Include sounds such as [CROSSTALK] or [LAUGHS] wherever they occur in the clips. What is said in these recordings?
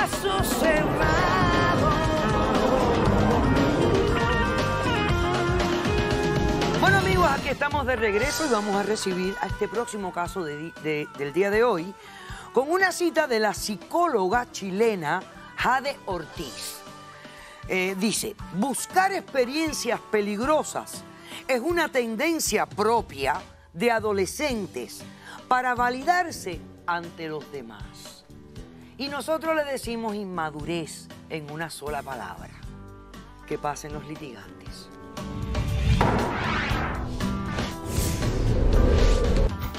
brazos Bueno amigos, aquí estamos de regreso y vamos a recibir a este próximo caso del día de hoy con una cita de la psicóloga chilena Jade Ortiz. Eh, dice, buscar experiencias peligrosas es una tendencia propia de adolescentes para validarse ante los demás. Y nosotros le decimos inmadurez en una sola palabra. Que pasen los litigantes.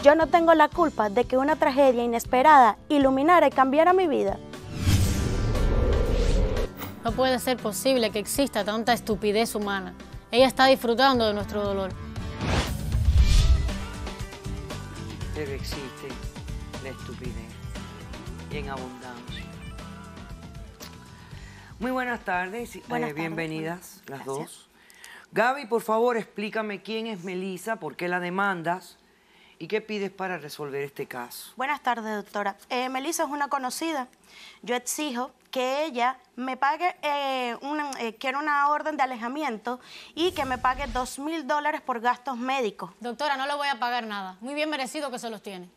Yo no tengo la culpa de que una tragedia inesperada iluminara y cambiara mi vida. No puede ser posible que exista tanta estupidez humana. Ella está disfrutando de nuestro dolor. Pero existe la estupidez y en abundancia. Muy buenas tardes, eh, bienvenidas las dos. Gaby, por favor, explícame quién es Melisa, por qué la demandas y qué pides para resolver este caso. Buenas tardes, doctora. Eh, Melisa es una conocida. Yo exijo que ella me pague, eh, una, quiero una orden de alejamiento y que me pague dos mil dólares por gastos médicos. Doctora, no le voy a pagar nada. Muy bien merecido que se los tiene.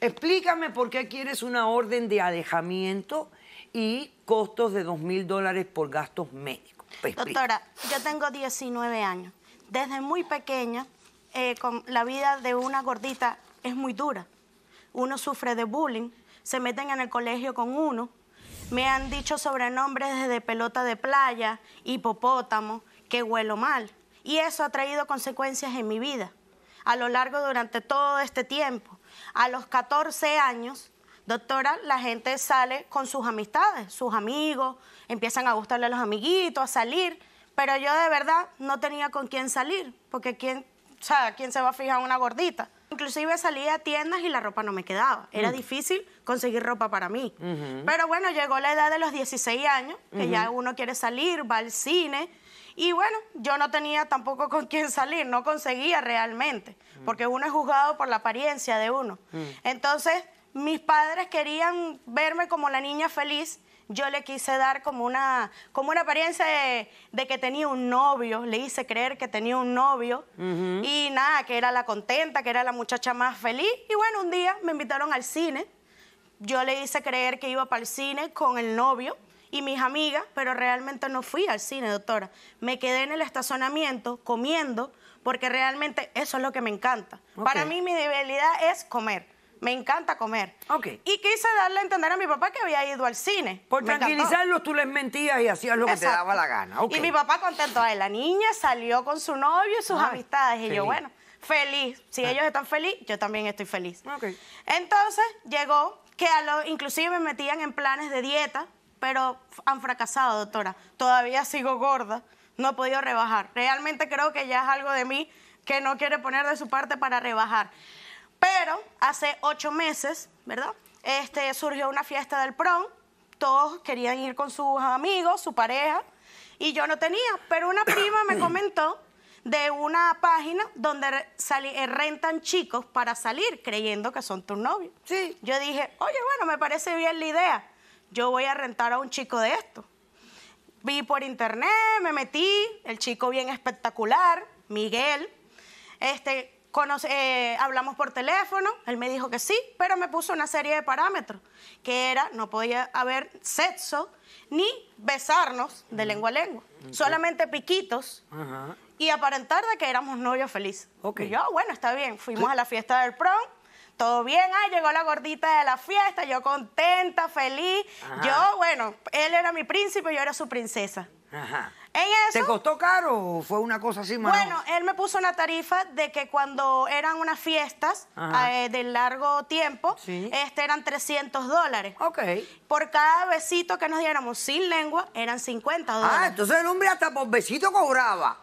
Explícame por qué quieres una orden de alejamiento y costos de 2 mil dólares por gastos médicos. Doctora, yo tengo 19 años. Desde muy pequeña, eh, la vida de una gordita es muy dura. Uno sufre de bullying, se meten en el colegio con uno. Me han dicho sobrenombres desde pelota de playa, hipopótamo, que huelo mal. Y eso ha traído consecuencias en mi vida a lo largo durante todo este tiempo. A los 14 años Doctora, la gente sale con sus amistades, sus amigos, empiezan a gustarle a los amiguitos, a salir, pero yo de verdad no tenía con quién salir, porque quién, o quién se va a fijar una gordita. Inclusive salía a tiendas y la ropa no me quedaba. Era mm. difícil conseguir ropa para mí. Pero bueno, llegó la edad de los 16 años, que ya uno quiere salir, va al cine. Y bueno, yo no tenía tampoco con quién salir, no conseguía realmente, porque mm. uno es juzgado por la apariencia de uno. Mm. Entonces, mis padres querían verme como la niña feliz. Yo le quise dar como una, como una apariencia de, que tenía un novio, le hice creer que tenía un novio y nada, que era la contenta, que era la muchacha más feliz. Y bueno, un día me invitaron al cine, yo le hice creer que iba para el cine con el novio y mis amigas, pero realmente no fui al cine, doctora. Me quedé en el estacionamiento comiendo porque realmente eso es lo que me encanta. Para mí mi debilidad es comer. Me encanta comer. Y quise darle a entender a mi papá que había ido al cine. Por tranquilizarlo tranquilizarlos, tú les mentías y hacías lo que te daba la gana. Y mi papá contento ahí La niña salió con su novio y sus ah, amistades. Y yo, bueno, feliz. Si ah. ellos están feliz, yo también estoy feliz. Entonces llegó que a lo, inclusive me metían en planes de dieta, pero han fracasado, doctora. Todavía sigo gorda, no he podido rebajar. Realmente creo que ya es algo de mí que no quiere poner de su parte para rebajar. Pero hace ocho meses, ¿verdad? Este, surgió una fiesta del prom, todos querían ir con sus amigos, su pareja, y yo no tenía, pero una prima me [COUGHS] comentó de una página donde eh, rentan chicos para salir creyendo que son tus novios. Sí. Yo dije, oye, bueno, me parece bien la idea. Yo voy a rentar a un chico de esto. Vi por internet, me metí, el chico bien espectacular, Miguel. Este, eh, hablamos por teléfono, él me dijo que sí, pero me puso una serie de parámetros, que era no podía haber sexo ni besarnos de lengua a lengua, solamente piquitos y aparentar de que éramos novios felices. yo, ah, bueno, está bien, fuimos a la fiesta del prom, todo bien, ah, llegó la gordita de la fiesta, yo contenta, feliz, yo, bueno, él era mi príncipe, yo era su princesa. ¿Te costó caro o fue una cosa así más? Bueno, él me puso una tarifa de que cuando eran unas fiestas eh, de largo tiempo, este eran 300 dólares. Ok. Por cada besito que nos diéramos sin lengua, eran 50 ah, dólares. Ah, entonces el hombre hasta por besito cobraba.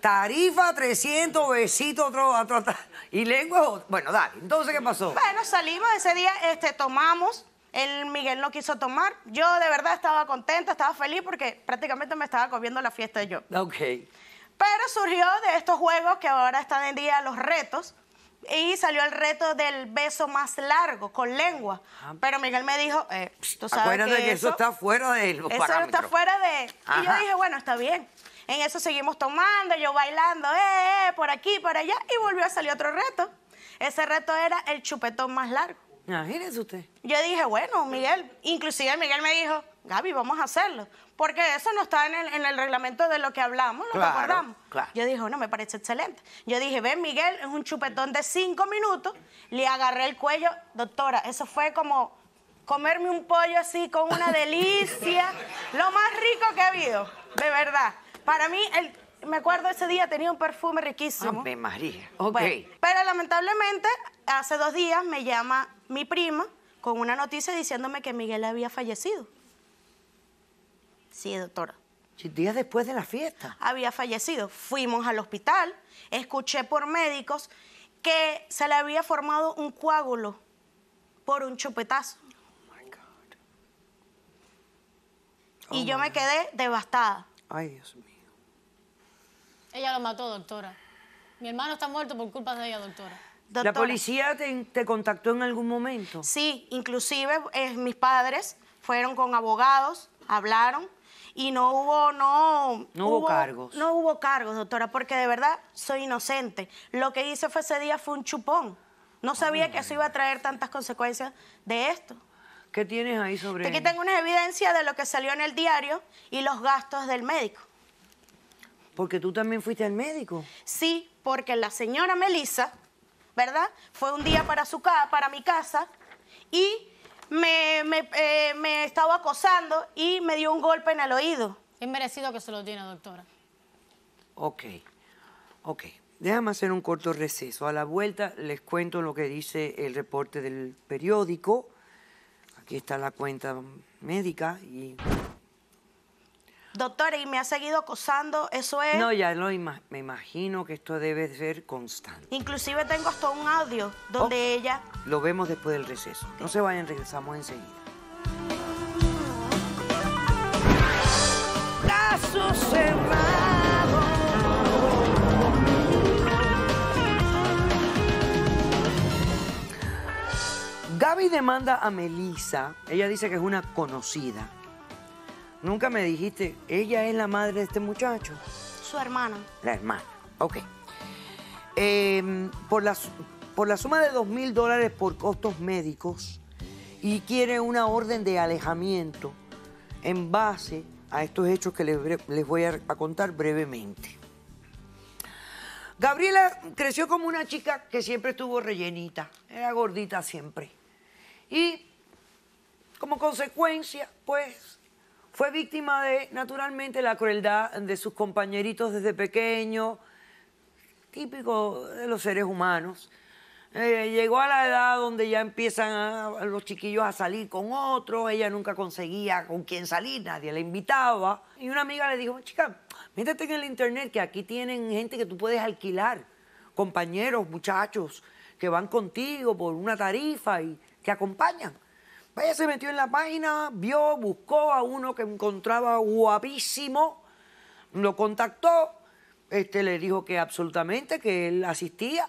Tarifa 300, besitos otro, y lengua. Bueno, dale. Entonces, ¿qué pasó? Bueno, salimos ese día, este, tomamos, el Miguel no quiso tomar. Yo de verdad estaba contenta, estaba feliz porque prácticamente me estaba comiendo la fiesta yo. Ok. Pero surgió de estos juegos que ahora están en día los retos. Y salió el reto del beso más largo, con lengua. Pero Miguel me dijo, eh, tú sabes que, eso, está fuera de los Eso está fuera de... Y yo dije, bueno, está bien. En eso seguimos tomando, yo bailando, eh, eh, eh, por aquí, por allá. Y volvió a salir otro reto. Ese reto era el chupetón más largo usted. Yo dije, bueno, Miguel, inclusive Miguel me dijo, Gaby, vamos a hacerlo. Porque eso no está en el, reglamento de lo que hablamos, lo que acordamos. Yo dije, no, me parece excelente. Yo dije, ven, Miguel, es un chupetón de cinco minutos. Le agarré el cuello. Doctora, eso fue como comerme un pollo así con una [LAUGHS] delicia. lo más rico que ha habido, de verdad. Para mí, me acuerdo ese día tenía un perfume riquísimo. María. Ok. pero lamentablemente, hace dos días me llama mi prima con una noticia diciéndome que Miguel había fallecido. Sí, doctora. Días después de la fiesta. Había fallecido. Fuimos al hospital, escuché por médicos que se le había formado un coágulo por un chupetazo. Oh my God. y oh, yo me quedé devastada. Ay, Dios mío. Ella lo mató, doctora. Mi hermano está muerto por culpa de ella, doctora. ¿La policía te, contactó en algún momento? Sí, inclusive eh, mis padres fueron con abogados, hablaron y no hubo, no... hubo, cargos. No hubo cargos, doctora, porque de verdad soy inocente. Lo que hice fue ese día fue un chupón. No sabía que eso iba a traer tantas consecuencias de esto. ¿Qué tienes ahí sobre Aquí tengo una evidencia de lo que salió en el diario y los gastos del médico. Porque tú también fuiste al médico. Sí, porque la señora Melissa ¿verdad? Fue un día para, su casa, para mi casa y eh, me, estaba acosando y me dio un golpe en el oído. Es merecido que se lo tiene, doctora. Ok, ok. Déjame hacer un corto receso. A la vuelta les cuento lo que dice el reporte del periódico. Aquí está la cuenta médica y Doctora, y me ha seguido acosando, eso es... No, ya lo me imagino que esto debe ser constante. Inclusive tengo hasta un audio donde oh, ella... Lo vemos después del receso. No se vayan, regresamos enseguida. Caso cerrado. Gaby demanda a Melisa, Ella dice que es una conocida Nunca me dijiste, ella es la madre de este muchacho. Su hermana. La hermana, ok. Em, por, la, por la suma de dos mil dólares por costos médicos y quiere una orden de alejamiento en base a estos hechos que les, voy a contar brevemente. Gabriela creció como una chica que siempre estuvo rellenita, era gordita siempre. Y como consecuencia, pues fue víctima de, naturalmente, la crueldad de sus compañeritos desde pequeño, típico de los seres humanos. Eh, llegó a la edad donde ya empiezan los chiquillos a salir con otros, ella nunca conseguía con quién salir, nadie la invitaba. Y una amiga le dijo, chica, métete en el internet que aquí tienen gente que tú puedes alquilar, compañeros, muchachos, que van contigo por una tarifa y que acompañan. Ella se metió en la página, vio, buscó a uno que encontraba guapísimo, lo contactó, este, le dijo que absolutamente, que él asistía,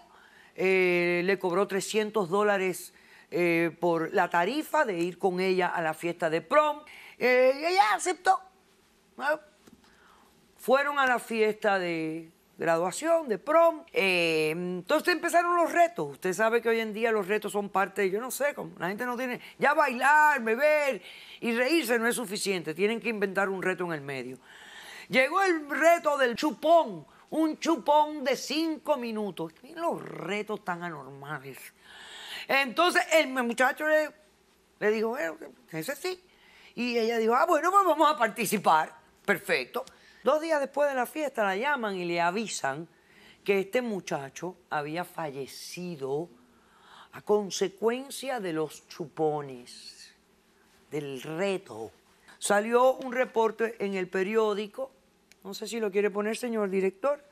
eh, le cobró 300 dólares eh, por la tarifa de ir con ella a la fiesta de prom, eh, y ella aceptó. Ah, fueron a la fiesta de, graduación, de prom. Eh, entonces empezaron los retos. Usted sabe que hoy en día los retos son parte, yo no sé, cómo la gente no tiene, ya bailar, beber y reírse no es suficiente, tienen que inventar un reto en el medio. Llegó el reto del chupón, un chupón de cinco minutos. Miren los retos tan anormales. Entonces el muchacho le, le dijo, bueno ese sí. Y ella dijo, ah, bueno, pues vamos a participar. Perfecto. Dos días después de la fiesta la llaman y le avisan que este muchacho había fallecido a consecuencia de los chupones, del reto. Salió un reporte en el periódico, no sé si lo quiere poner, señor director,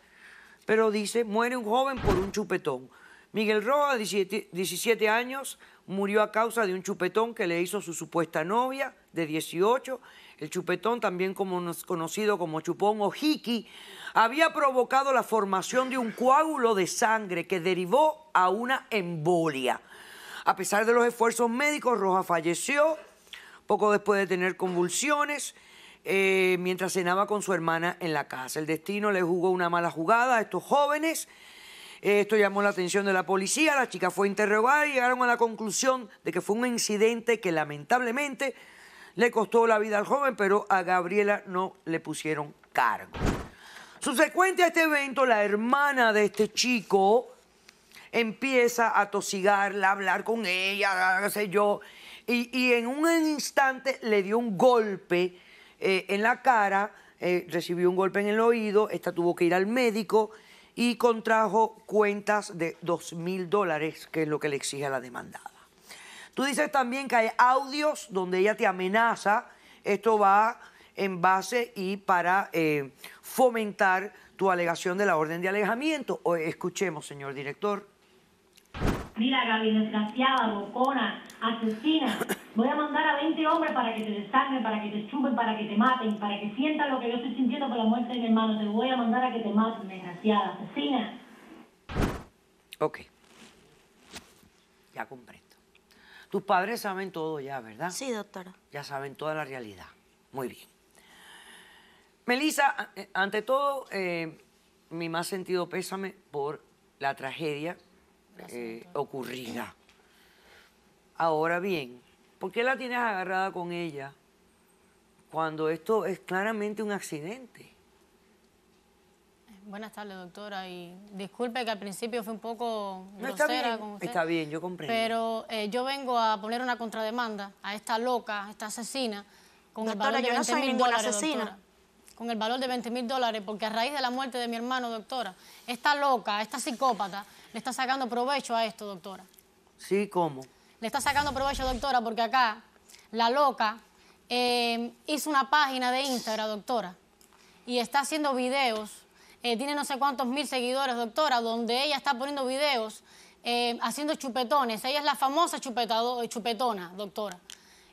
pero dice, muere un joven por un chupetón. Miguel Rojas, 17, años, murió a causa de un chupetón que le hizo su supuesta novia de 18 el chupetón, también conocido como chupón o jiki, había provocado la formación de un coágulo de sangre que derivó a una embolia. A pesar de los esfuerzos médicos, Roja falleció poco después de tener convulsiones. Eh, mientras cenaba con su hermana en la casa. El destino le jugó una mala jugada a estos jóvenes. Esto llamó la atención de la policía, la chica fue interrogada y llegaron a la conclusión de que fue un incidente que lamentablemente le costó la vida al joven, pero a Gabriela no le pusieron cargo. Subsecuente a este evento, la hermana de este chico empieza a tosigarla, a hablar con ella, qué sé yo, y, en un instante le dio un golpe eh, en la cara, eh, recibió un golpe en el oído, esta tuvo que ir al médico y contrajo cuentas de dos mil dólares, que es lo que le exige a la demandada. Tú dices también que hay audios donde ella te amenaza. Esto va en base y para eh, fomentar tu alegación de la orden de alejamiento. O, escuchemos, señor director. Mira, Gaby, desgraciada, bocona, asesina. Voy a mandar a 20 hombres para que te desangren, para que te chupen, para que te maten, para que sientan lo que yo estoy sintiendo por la muerte de mi hermano. Te voy a mandar a que te maten, desgraciada, asesina. Ok. Ya compré. Tus padres saben todo ya, ¿verdad? Sí, doctora. Ya saben toda la realidad. Muy bien. Melissa, eh, ante todo, eh, mi más sentido pésame por la tragedia eh, ocurrida. Ahora bien, ¿por qué la tienes agarrada con ella cuando esto es claramente un accidente? Buenas tardes, doctora. Y disculpe que al principio fue un poco grosera está bien. usted. Está bien, yo comprendo. Pero eh, yo vengo a poner una contrademanda a esta loca, a esta asesina, con el valor de yo no asesina. con el valor de 20 mil dólares, porque a raíz de la muerte de mi hermano, doctora, esta loca, esta psicópata, le está sacando provecho a esto, doctora. Sí, ¿cómo? Le está sacando provecho, doctora, porque acá la loca eh, hizo una página de Instagram, doctora, y está haciendo videos eh, tiene no sé cuántos mil seguidores, doctora, donde ella está poniendo videos eh, haciendo chupetones. Ella es la famosa chupetado, eh, chupetona, doctora.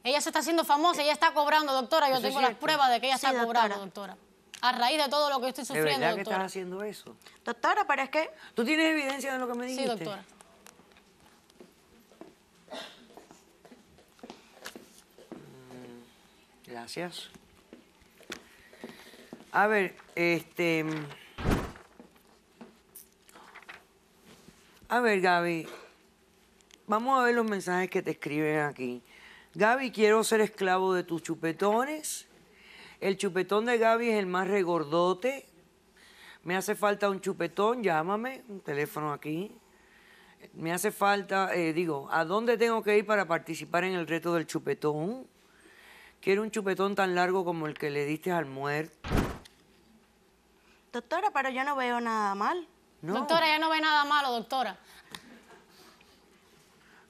Ella se está haciendo famosa, ella está cobrando, doctora. Yo tengo las pruebas de que ella se está doctora. cobrando, doctora. A raíz de todo lo que estoy sufriendo, verdad doctora? que haciendo eso? Doctora, pero que... ¿Tú tienes evidencia de lo que me dijiste? Sí, doctora. Mm, gracias. A ver, este... A ver, Gaby, vamos a ver los mensajes que te escriben aquí. Gaby, quiero ser esclavo de tus chupetones. El chupetón de Gaby es el más regordote. Me hace falta un chupetón, llámame, un teléfono aquí. Me hace falta, eh, digo, ¿a dónde tengo que ir para participar en el reto del chupetón? Quiero un chupetón tan largo como el que le diste al muerto. Doctora, pero yo no veo nada mal. Doctora, ya no ve nada malo, doctora.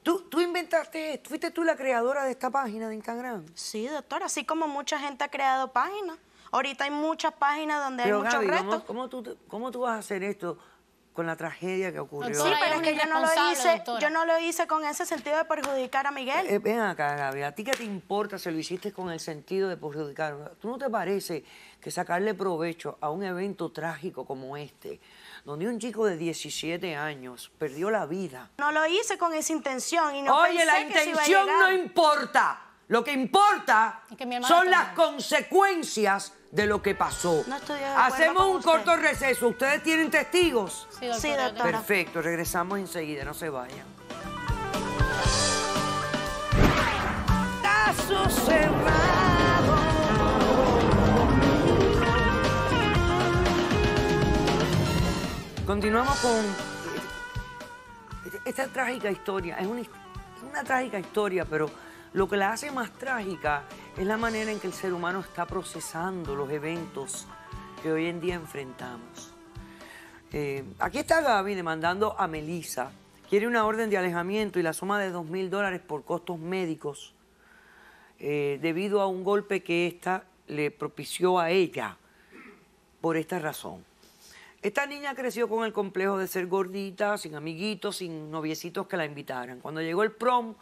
¿Tú, ¿Tú, inventaste, fuiste tú la creadora de esta página de Instagram? Sí, doctora, así como mucha gente ha creado páginas. Ahorita hay muchas páginas donde hay muchos restos. ¿cómo, cómo, tú, ¿Cómo tú vas a hacer esto? con la tragedia que ocurrió. Sí, pero es que yo no, lo hice, yo no lo hice con ese sentido de perjudicar a Miguel. Eh, ven acá, Gaby, ¿a ti qué te importa si lo hiciste con el sentido de perjudicar? ¿Tú no te parece que sacarle provecho a un evento trágico como este, donde un chico de 17 años perdió la vida? No lo hice con esa intención y no Oye, la intención no importa. Lo que importa son las consecuencias de lo que pasó. Hacemos un corto receso. ¿Ustedes tienen testigos? Sí, doctora. Perfecto, regresamos enseguida, no se vayan. Continuamos con eh, esta trágica historia. Es una trágica historia, pero lo que la hace más trágica es la manera en que el ser humano está procesando los eventos que hoy en día enfrentamos. Eh, aquí está Gaby demandando a Melissa. Quiere una orden de alejamiento y la suma de 2 mil dólares por costos médicos eh, debido a un golpe que esta le propició a ella por esta razón. Esta niña creció con el complejo de ser gordita, sin amiguitos, sin noviecitos que la invitaran. Cuando llegó el prom,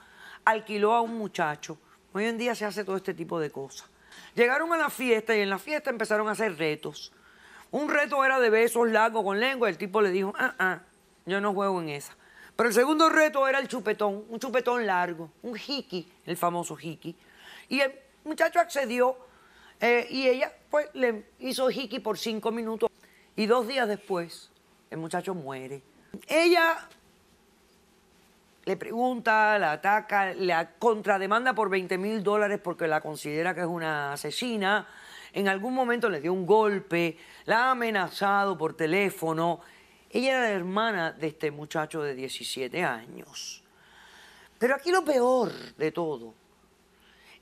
alquiló a un muchacho. Hoy en día se hace todo este tipo de cosas. Llegaron a la fiesta y en la fiesta empezaron a hacer retos. Un reto era de besos largos con lengua. El tipo le dijo, ah, ah, yo no juego en esa. Pero el segundo reto era el chupetón, un chupetón largo, un hiki, el famoso hiki. Y el muchacho accedió eh, y ella pues le hizo hiki por cinco minutos. Y dos días después, el muchacho muere. Ella le pregunta, la ataca, la contrademanda por 20 mil dólares porque la considera que es una asesina. En algún momento le dio un golpe, la ha amenazado por teléfono. Ella era la hermana de este muchacho de 17 años. Pero aquí lo peor de todo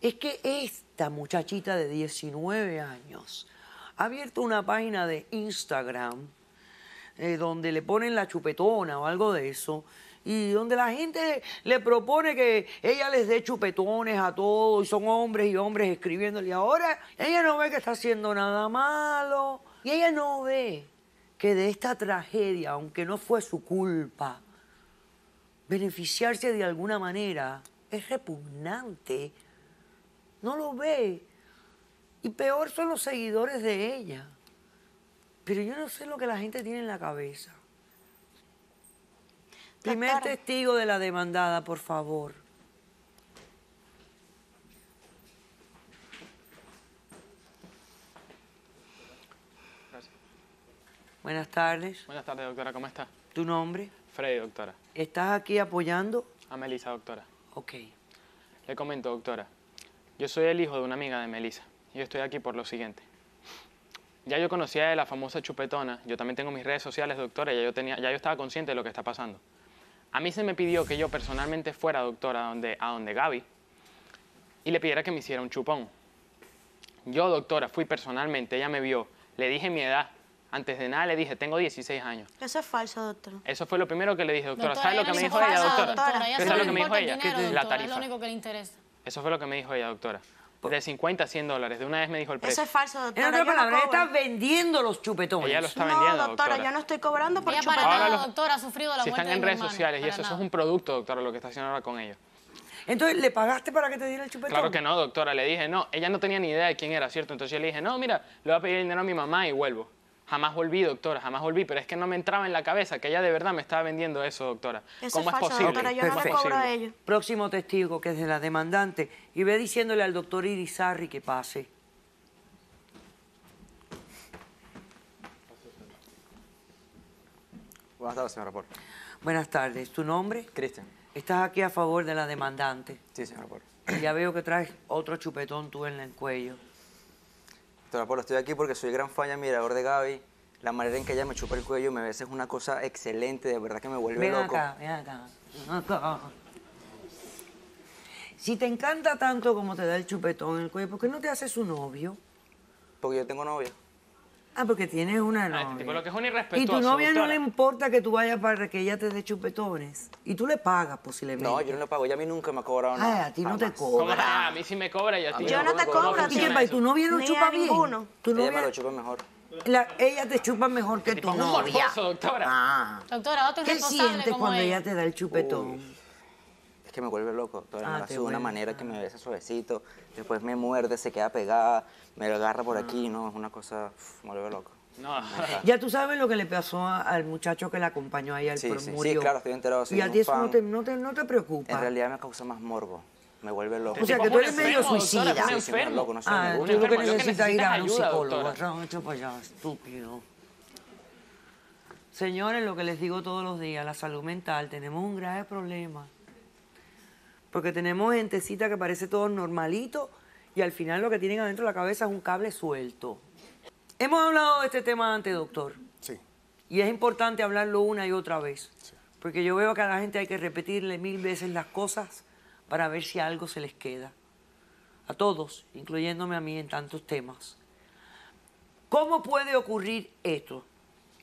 es que esta muchachita de 19 años ha abierto una página de Instagram eh, donde le ponen la chupetona o algo de eso y donde la gente le propone que ella les dé chupetones a todos y son hombres y hombres escribiéndole. Y ahora ella no ve que está haciendo nada malo y ella no ve que de esta tragedia, aunque no fue su culpa, beneficiarse de alguna manera es repugnante. No lo ve. Y peor son los seguidores de ella. Pero yo no sé lo que la gente tiene en la cabeza. Primer testigo de la demandada, por favor. Buenas tardes. Buenas tardes, doctora. ¿Cómo está? ¿Tu nombre? Freddy, doctora. ¿Estás aquí apoyando? A Melissa, doctora. Ok. Le comento, doctora. Yo soy el hijo de una amiga de Melissa. Y estoy aquí por lo siguiente. Ya yo conocía de la famosa chupetona. Yo también tengo mis redes sociales, doctora. Ya yo, tenía, ya yo estaba consciente de lo que está pasando. A mí se me pidió que yo personalmente fuera doctora, a donde, a donde Gaby y le pidiera que me hiciera un chupón. Yo, doctora, fui personalmente, ella me vio, le dije mi edad. Antes de nada le dije, tengo 16 años. Eso es falso, doctora. Eso fue lo primero que le dije, doctora. ¿Sabes lo que me dijo ella, doctora? lo que me dijo ella? la Es lo único que le interesa. Eso fue lo que me dijo ella, doctora de 50 a 100 dólares. De una vez me dijo el precio. Eso es falso, doctora. En otra palabra, ella está vendiendo los chupetones. Ella lo está vendiendo, doctora, doctora. no estoy cobrando por ella chupetones. Para doctora, ha sufrido la si están en redes sociales y eso, es un producto, doctora, lo que está haciendo ahora con ellos. Entonces, ¿le pagaste para que te diera el chupetón? Claro que no, doctora. Le dije, no. Ella no tenía ni idea de quién era, ¿cierto? Entonces, yo le dije, no, mira, le voy a pedir dinero a mi mamá y vuelvo. Jamás volví, doctora, jamás volví, pero es que no me entraba en la cabeza que ella de verdad me estaba vendiendo eso, doctora. ¿Cómo es, posible? Próximo testigo, que es de la demandante, y ve diciéndole al doctor Irizarri que pase. Buenas tardes, señora Porte. Buenas tardes. ¿Tu nombre? Cristian. Estás aquí a favor de la demandante. Sí, señora Porte. Ya veo que traes otro chupetón tú en el cuello estoy aquí porque soy gran fan y de Gaby. La manera en que ella me chupa el cuello me ves es una cosa excelente, de verdad que me vuelve loco. acá, Si te encanta tanto como te da el chupetón en el cuello, ¿por qué no te haces un novio? Porque yo tengo novio Ah, porque tienes una ah, este novia. tipo lo que es un irrespetuoso. Y tu novia no le importa que tú vayas para que ella te dé chupetones. Y tú le pagas posiblemente. Pues, no, yo no le pago. Ya a mí nunca me ha cobrado nada. a ti no te cobra. Ah, a mí sí me cobra y a ti. Yo no, te cobro. ¿Y ¿Tu novia no chupa bien? Ninguno. ¿Tu ella novia... me lo chupa mejor. ella te chupa mejor este que tu novia. Doctora, doctora. Ah. Doctora, otro ¿Qué sientes cuando ella te da el chupetón? que me vuelve loco. todo el mundo hace de una manera que me ah. besa suavecito, después me muerde, se queda pegada, me agarra por ah. aquí, no, es una cosa, me vuelve loco. No. [LAUGHS] Ya tú sabes lo que le pasó al muchacho que la acompañó ahí al sí, sí, sí, claro, estoy enterado. Y a ti eso no te, no, te, no preocupa. En realidad me causa más morbo me vuelve loco. O sea, que tú eres medio suicida. enfermo. loco, no soy ah, que necesita ir a un psicólogo. para allá, estúpido. Señores, lo que les digo todos los días, la salud mental, tenemos un grave problema. Porque tenemos gentecita que parece todo normalito y al final lo que tienen adentro de la cabeza es un cable suelto. Hemos hablado de este tema antes, doctor. Sí. Y es importante hablarlo una y otra vez. Porque yo veo que a la gente hay que repetirle mil veces las cosas para ver si algo se les queda. A todos, incluyéndome a mí en tantos temas. ¿Cómo puede ocurrir esto?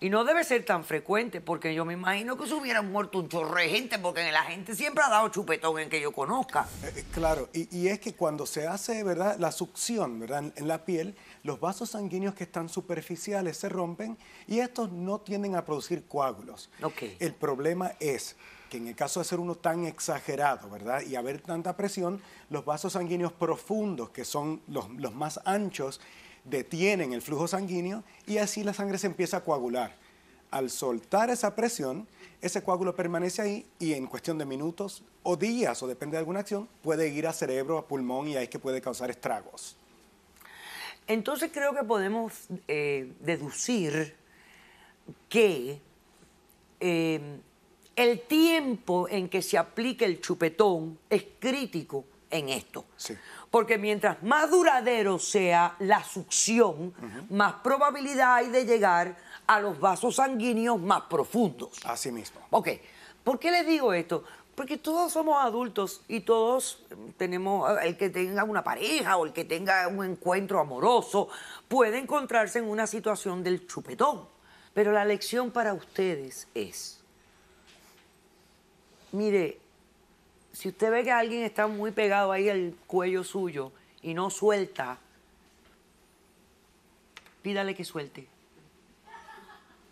Y no debe ser tan frecuente, porque yo me imagino que se hubieran muerto un chorro de gente, porque la gente siempre ha dado chupetón en que yo conozca. Eh, eh, claro, y, es que cuando se hace ¿verdad? la succión En, la piel, los vasos sanguíneos que están superficiales se rompen y estos no tienden a producir coágulos. El problema es que en el caso de ser uno tan exagerado, ¿verdad? Y haber tanta presión, los vasos sanguíneos profundos, que son los más anchos, detienen el flujo sanguíneo y así la sangre se empieza a coagular. Al soltar esa presión, ese coágulo permanece ahí y en cuestión de minutos o días, o depende de alguna acción, puede ir a cerebro, a pulmón y ahí es que puede causar estragos. Entonces creo que podemos eh, deducir que eh, el tiempo en que se aplica el chupetón es crítico en esto. Sí porque mientras más duradero sea la succión, más probabilidad hay de llegar a los vasos sanguíneos más profundos. Así mismo. Ok, ¿por qué les digo esto? Porque todos somos adultos y todos mm, tenemos, eh, el que tenga una pareja o el que tenga un encuentro amoroso, puede encontrarse en una situación del chupetón. Pero la lección para ustedes es, mire, si usted ve que alguien está muy pegado ahí al cuello suyo y no suelta, pídale que suelte.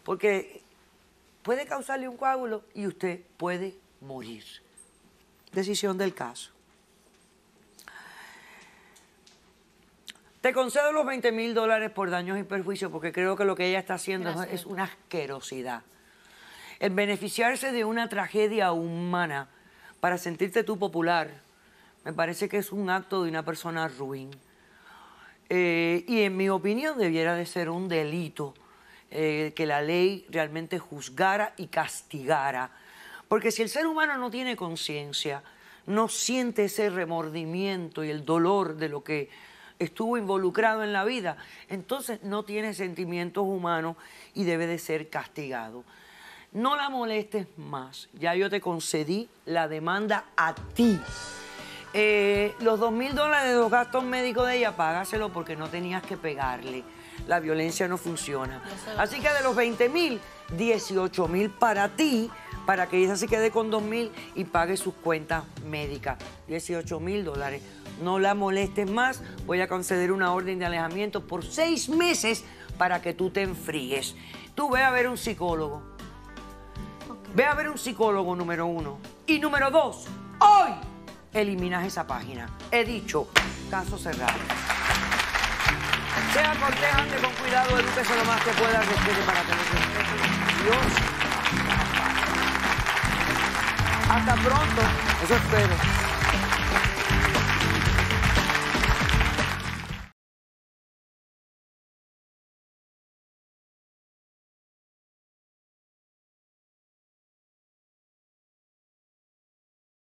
Porque puede causarle un coágulo y usted puede morir. Decisión del caso. Te concedo los 20 mil dólares por daños y perjuicios porque creo que lo que ella está haciendo es una asquerosidad. El beneficiarse de una tragedia humana para sentirte tú popular, me parece que es un acto de una persona ruin. Eh, y en mi opinión debiera de ser un delito eh, que la ley realmente juzgara y castigara. Porque si el ser humano no tiene conciencia, no siente ese remordimiento y el dolor de lo que estuvo involucrado en la vida, entonces no tiene sentimientos humanos y debe de ser castigado. No la molestes más. Ya yo te concedí la demanda a ti. Eh, los dos mil dólares de los gastos médicos de ella, págaselo porque no tenías que pegarle. La violencia no funciona. Así que de los 20 mil, 18 mil para ti, para que ella se quede con 2 mil y pague sus cuentas médicas. 18 mil dólares. No la molestes más. Voy a conceder una orden de alejamiento por seis meses para que tú te enfríes. Tú ve a ver un psicólogo Ve a ver un psicólogo número uno. Y número dos, hoy eliminas esa página. He dicho, caso cerrado. Sea cortejante con cuidado, beso lo más que pueda, respete para que no Dios. Hasta pronto, eso espero.